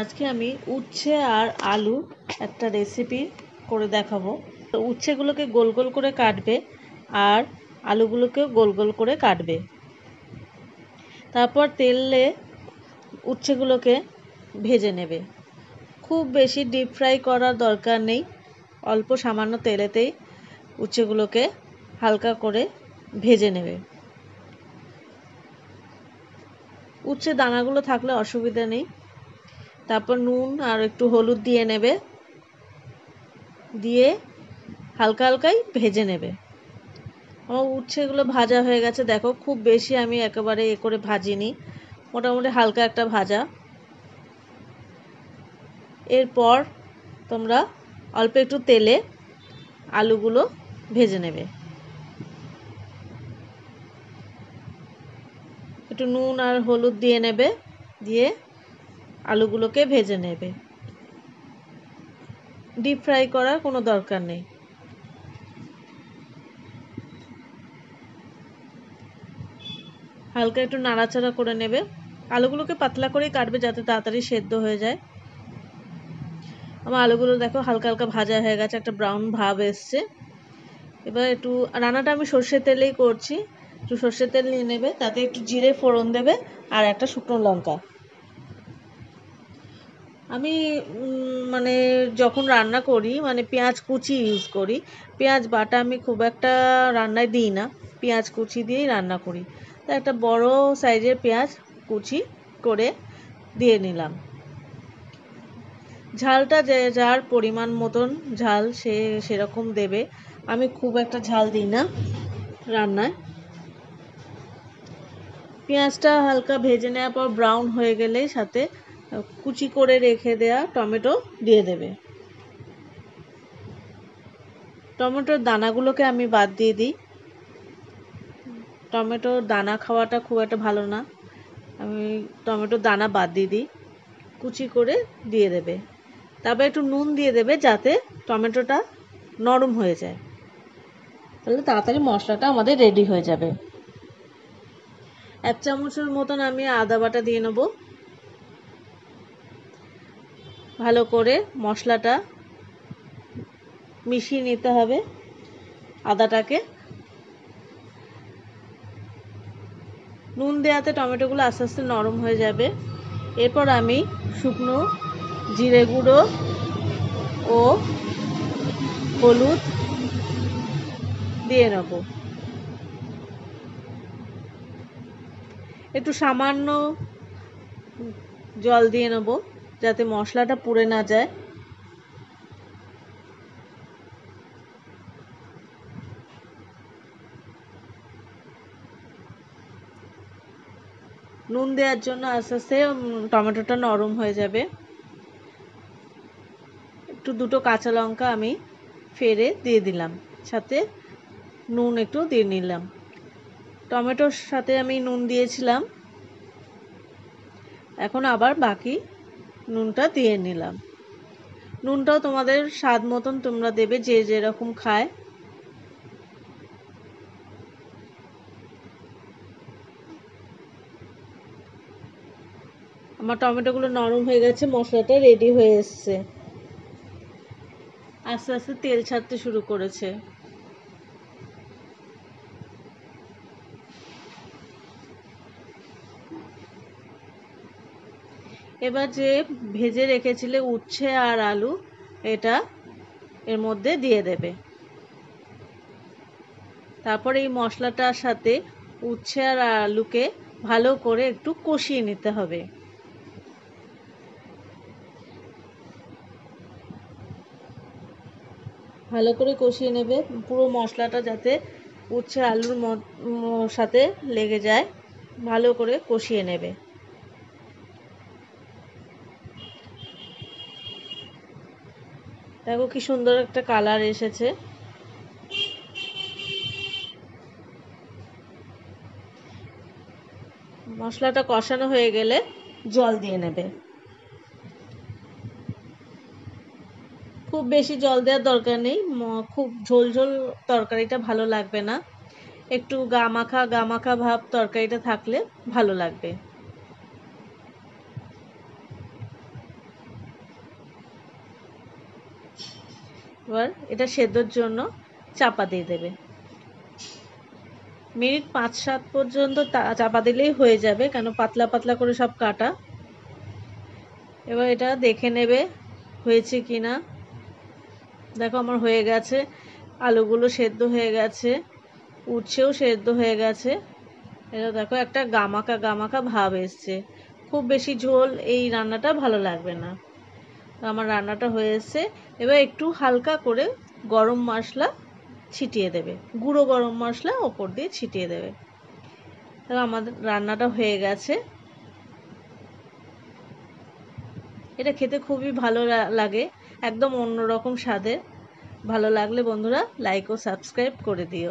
আজকে আমি উচ্ছে আর আলু একটা রেসিপি করে দেখাবো উচ্ছেগুলোকে গোল গোল করে কাটবে আর আলুগুলোকেও গোল গোল করে কাটবে তারপর তেলে উচ্ছেগুলোকে ভেজে নেবে খুব বেশি ডিপ ফ্রাই করার দরকার নেই অল্প সামান্য তেলেতেই উচ্ছেগুলোকে হালকা করে ভেজে নেবে উচ্ছে দানাগুলো থাকলে অসুবিধা নেই তারপর নুন আর একটু হলুদ দিয়ে নেবে দিয়ে হালকা হালকাই ভেজে নেবে আমার উচ্ছেগুলো ভাজা হয়ে গেছে দেখো খুব বেশি আমি একেবারে এ করে ভাজিনি মোটামুটি হালকা একটা ভাজা এরপর তোমরা অল্প একটু তেলে আলুগুলো ভেজে নেবে একটু নুন আর হলুদ দিয়ে নেবে দিয়ে আলুগুলোকে ভেজে নেবে ডিপ ফ্রাই করার কোনো দরকার নেই হালকা একটু নাড়াচাড়া করে নেবে আলুগুলোকে পাতলা করেই কাটবে যাতে তাড়াতাড়ি সেদ্ধ হয়ে যায় আমার আলুগুলো দেখো হালকা হালকা ভাজা হয়ে গেছে একটা ব্রাউন ভাব এসছে এবার একটু রান্নাটা আমি সর্ষের তেলেই করছি একটু সর্ষের তেল নিয়ে নেবে তাতে একটু জিরে ফোড়ন দেবে আর একটা শুকনো লঙ্কা আমি মানে যখন রান্না করি মানে পেঁয়াজ কুচি ইউজ করি পেঁয়াজ বাটা আমি খুব একটা রান্নায় দিই না পেঁয়াজ কুচি দিয়েই রান্না করি তো একটা বড় সাইজের পেঁয়াজ কুচি করে দিয়ে নিলাম ঝালটা যে যার পরিমাণ মতন ঝাল সে সেরকম দেবে আমি খুব একটা ঝাল দিই না রান্নায় পেঁয়াজটা হালকা ভেজে নেওয়ার পর ব্রাউন হয়ে গেলেই সাথে কুচি করে রেখে দেয়া টমেটো দিয়ে দেবে টমেটোর দানাগুলোকে আমি বাদ দিয়ে দিই টমেটোর দানা খাওয়াটা খুব একটা ভালো না আমি টমেটোর দানা বাদ দিয়ে দিই কুচি করে দিয়ে দেবে তারপরে একটু নুন দিয়ে দেবে যাতে টমেটোটা নরম হয়ে যায় তাহলে তাড়াতাড়ি মশলাটা আমাদের রেডি হয়ে যাবে এক চামচের মতন আমি আদা বাটা দিয়ে নেবো ভালো করে মশলাটা মিশিয়ে নিতে হবে আদাটাকে নুন দেওয়াতে টমেটোগুলো আস্তে আস্তে নরম হয়ে যাবে এরপর আমি শুকনো জিরে গুঁড়ো ও হলুদ দিয়ে নেব একটু সামান্য জল দিয়ে নেবো যাতে মশলাটা পুড়ে না যায় নুন দেওয়ার জন্য আস্তে আস্তে টমেটোটা নরম হয়ে যাবে একটু দুটো কাঁচা লঙ্কা আমি ফেরে দিয়ে দিলাম সাথে নুন একটু দিয়ে নিলাম টমেটোর সাথে আমি নুন দিয়েছিলাম এখন আবার বাকি নুনটা দিয়ে নিলাম নুনটাও তোমাদের স্বাদ মতন তোমরা দেবে যে যেরকম খায় আমার টমেটোগুলো নরম হয়ে গেছে মশলাটা রেডি হয়ে এসছে আস্তে আস্তে তেল ছাড়তে শুরু করেছে এবার যে ভেজে রেখেছিলে উচ্ছে আর আলু এটা এর মধ্যে দিয়ে দেবে তারপরে এই মশলাটার সাথে উচ্ছে আর আলুকে ভালো করে একটু কষিয়ে নিতে হবে ভালো করে কষিয়ে নেবে পুরো মশলাটা যাতে উচ্ছে আলুর সাথে লেগে যায় ভালো করে কষিয়ে নেবে দেখো কি সুন্দর একটা কালার এসেছে মশলাটা কষানো হয়ে গেলে জল দিয়ে নেবে খুব বেশি জল দেওয়ার দরকার নেই খুব ঝোল ঝোল তরকারিটা ভালো লাগবে না একটু গামাখা গামাখা ভাব তরকারিটা থাকলে ভালো লাগবে এবার এটা সেদ্ধর জন্য চাপা দিয়ে দেবে মিনিট পাঁচ সাত পর্যন্ত চাপা দিলেই হয়ে যাবে কেন পাতলা পাতলা করে সব কাটা এবার এটা দেখে নেবে হয়েছে কি না দেখো আমার হয়ে গেছে আলুগুলো সেদ্ধ হয়ে গেছে উঠছেও সেদ্ধ হয়ে গেছে এটা দেখো একটা গামাকা গামাকা ভাব এসছে খুব বেশি ঝোল এই রান্নাটা ভালো লাগবে না আমার রান্নাটা হয়েছে এবার একটু হালকা করে গরম মশলা ছিটিয়ে দেবে গুঁড়ো গরম মশলা ওপর দিয়ে ছিটিয়ে দেবে আমাদের রান্নাটা হয়ে গেছে এটা খেতে খুবই ভালো লাগে একদম অন্যরকম স্বাদের ভালো লাগলে বন্ধুরা লাইক ও সাবস্ক্রাইব করে দিও